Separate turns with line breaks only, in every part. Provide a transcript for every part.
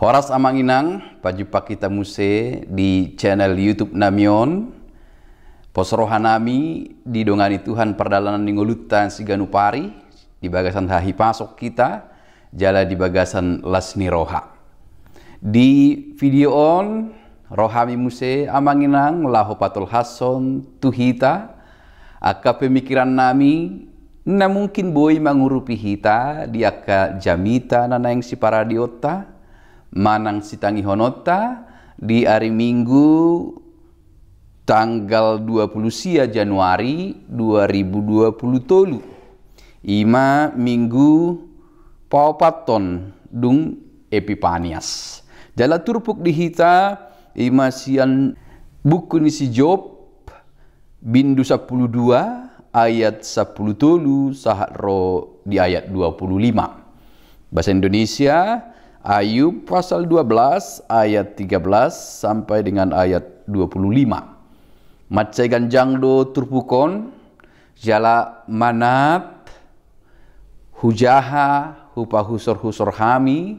Horas Amanginang, pajupa kita muse di channel YouTube Namion. Pos rohanami di dongani Tuhan perdalanan ningolutan ganupari di bagasan hahi pasok kita jala di bagasan lasni roha. Di video on rohami muse amanginang laho patul hason tuhita aka pemikiran nami na mungkin boy mangurupi hita di akka jamita nanaeng si paradiota Manang Sitangi Honota di hari Minggu tanggal 20 sia Januari 2020 ima minggu paupaton dung Epipanias jala turpuk dihita ima sian buku nisi Job bindu 12 ayat 10 tolu ro di ayat 25 bahasa Indonesia Ayub pasal 12 ayat 13 sampai dengan ayat 25. Macai ganjang do turpukon jala manat hujaha hupa husor husor hami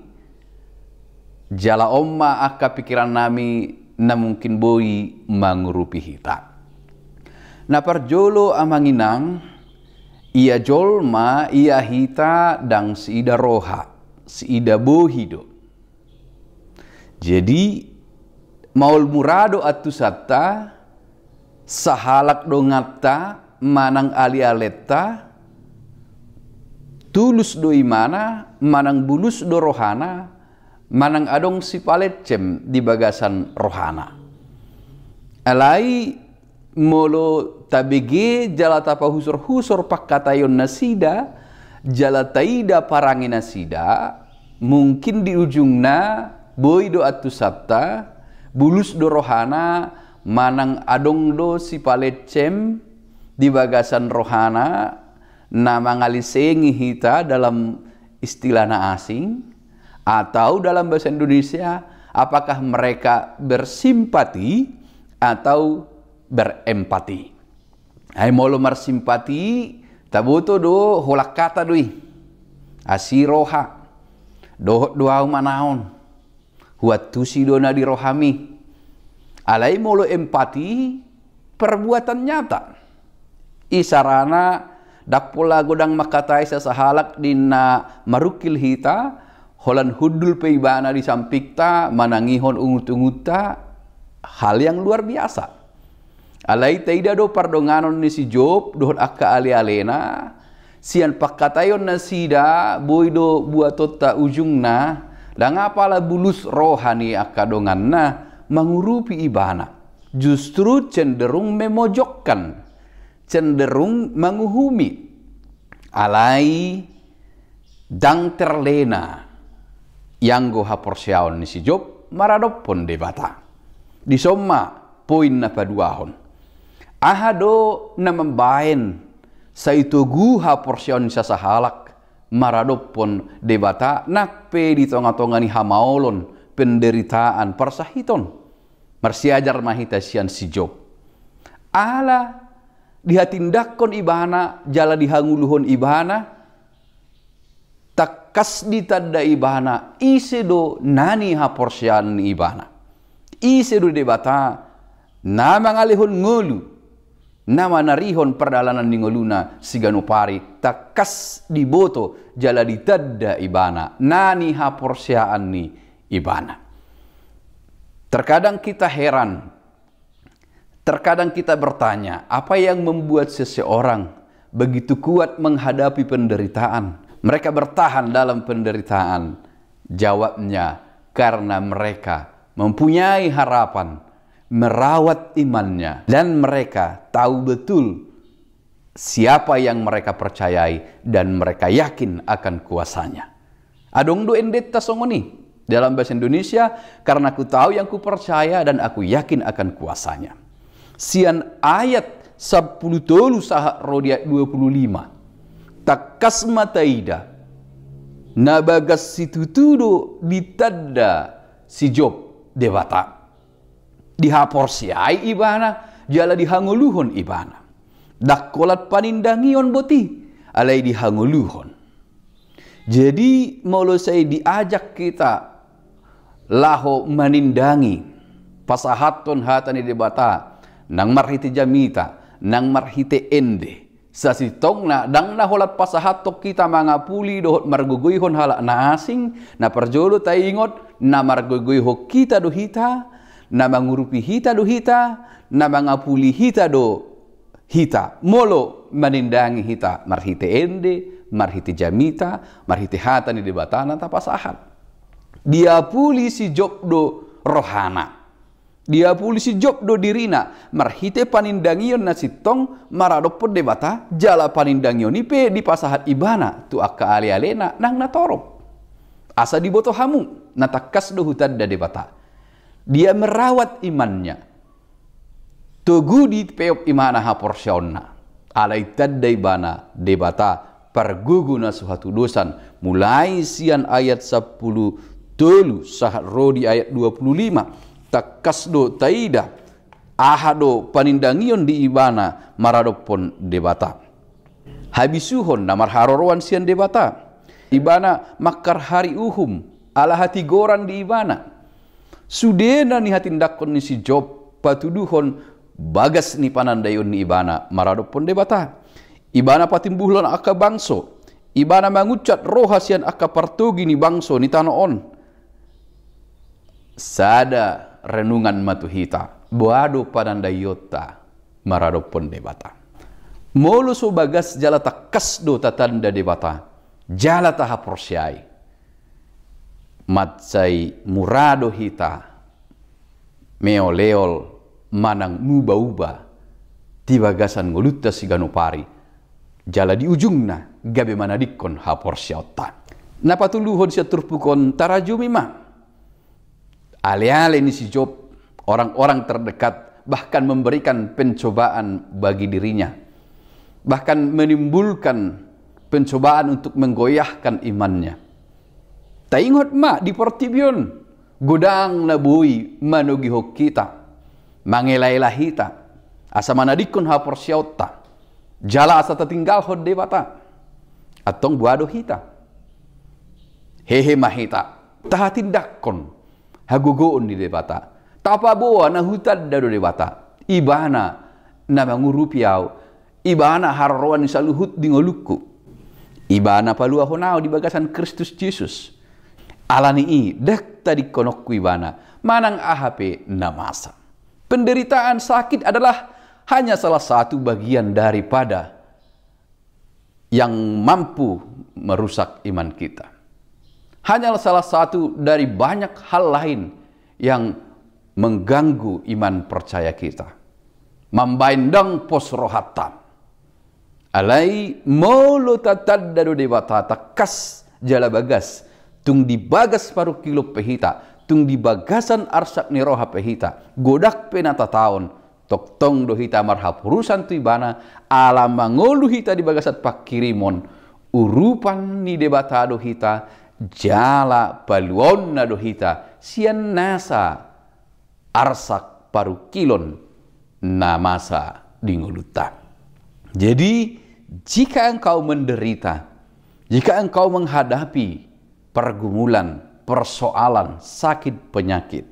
jala omma akka pikiran nami na mungkin boi mangurupi hita. parjolo amanginang ia jolma ia hita dang si roha siidabo hido jadi maul murado atu sata sahalak dongata manang ali aleta tulus do imana manang bulus do rohana manang adong si paletcem di bagasan rohana alai molo tabege jalatapa husur husur pakatayon nasida jalataida parangina sida mungkin di ujungnya boy do atu sabta bulus do rohana manang adong do si palecem di bagasan rohana nama ngalisengi hita dalam istilahna asing atau dalam bahasa Indonesia apakah mereka bersimpati atau berempati. Hai molo simpati tabuto do holak kata doi asiroha dohot doa manaon huat di dirohami alai molo empati perbuatan nyata isarana dapola godang makatai sasahalak dina marukil hita holan hudul peibana di sampikta manangihon ungut-unguta hal yang luar biasa alai teida do pardonganon ni si job dohot akka ali alena sian pakatayon na sida boido buatota ujung na langapala bulus rohani akadongan na mangurupi ibana justru cenderung memojokkan cenderung menguhumi alai dang terlena yang hapor porsiaon ni si Job maradopon debata disomma poin na paduahon ahado na membaen guha porsion sasahalak maradopon debata nak pe di tonga ni hamaolon penderitaan persahiton marsiajar mahita sian si Job ala dihatindakon ibana jala dihanguluhon ibana takas ditanda ibana isedo nani ha porsian ibana isedo debata na mangalehon ngulu Nama narihon perdalanan ningoluna siganupari takas diboto jala ditadda ibana nani haporsiaan ni ibana. Terkadang kita heran, terkadang kita bertanya, apa yang membuat seseorang begitu kuat menghadapi penderitaan? Mereka bertahan dalam penderitaan. Jawabnya, karena mereka mempunyai harapan merawat imannya dan mereka tahu betul siapa yang mereka percayai dan mereka yakin akan kuasanya. Adong do endet tasongoni dalam bahasa Indonesia karena aku tahu yang ku percaya dan aku yakin akan kuasanya. Sian ayat 10 tolu sahak rodia 25. Takas mataida. Nabagas situtudo ditada si Job dewata dihaporsiai ibana jala dihanguluhon ibana dakkolat panindangion boti alai dihanguluhon. jadi mau saya diajak kita laho manindangi pasahaton hatani debata nang marhite jamita nang marhite ende sasi tongna dang holat pasahatok kita mangapuli dohot marguguihon halak na asing na perjolo tai ingot na marguguiho kita dohita na mangurupi hita do hita na mangapuli hita do hita molo manindangi hita marhite ende marhite jamita marhite hata ni debatana sahan dia puli si do rohana dia puli si do dirina marhite panindangion na sitong maradopo debata jala panindangion ipe di pasahat ibana tu akka ale alena nang natorop asa diboto hamu natakas do hutan da debata dia merawat imannya. Togudi peop imana haporsionna. tadai bana debata perguguna suatu dosan. Mulai sian ayat 10 dulu sahat rodi ayat 25. Takasdo taida ahado panindangion di ibana maradopon debata. Habisuhon namar haroruan sian debata. Ibana makar hari uhum ala hati goran di ibana sudena ni hatin dakkon ni si job patuduhon bagas ni panandayon ni ibana maradopon debata ibana patimbuhlon aka bangso ibana mangucat rohasian aka partogi ni bangso ni on sada renungan matu matuhita boado panandayota maradopon debata molo so bagas jala takas do tatanda debata jala tahap persiai matsai murado hita meoleol manang muba-uba tiba gasan si ganupari jala di ujungna gabe manadikon hapor siota napatuluhon si turpukon taraju mima ale-ale ni si Job orang-orang terdekat bahkan memberikan pencobaan bagi dirinya bahkan menimbulkan pencobaan untuk menggoyahkan imannya Taingot ma di pertibyon, Gudang nabui manugihok kita. mangelai lahita, Asa manadikun hapor siauta. Jala asa tertinggal hod debata, Atong buado hita. Hehe mahita. Taha tindakkon. Hagugoon di debata, Tapa boa na hutan dado debata, Ibana na mangurupiau. Ibana harroan saluhut di ngolukku. Ibana paluahonau di bagasan Kristus Yesus alani i dek tadi konok kuibana manang ahape namasa. Penderitaan sakit adalah hanya salah satu bagian daripada yang mampu merusak iman kita. Hanyalah salah satu dari banyak hal lain yang mengganggu iman percaya kita. Membaindang posrohatam. Alai molo tatad dadu debatata kas jala bagas tung di bagas paru kilo pehita tung di bagasan arsak niroha pehita godak penata tahun, tok tong do hita marhap urusan tu ibana ala mangolu hita di bagasat pakirimon urupan ni debata do jala paluonna do hita sian nasa arsak paru kilon na namasa ngoluta. Jadi, jika engkau menderita, jika engkau menghadapi pergumulan, persoalan, sakit, penyakit.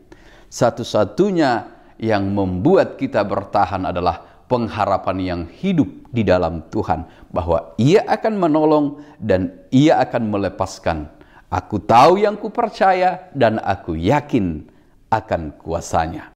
Satu-satunya yang membuat kita bertahan adalah pengharapan yang hidup di dalam Tuhan bahwa Ia akan menolong dan Ia akan melepaskan. Aku tahu yang kupercaya dan aku yakin akan kuasanya.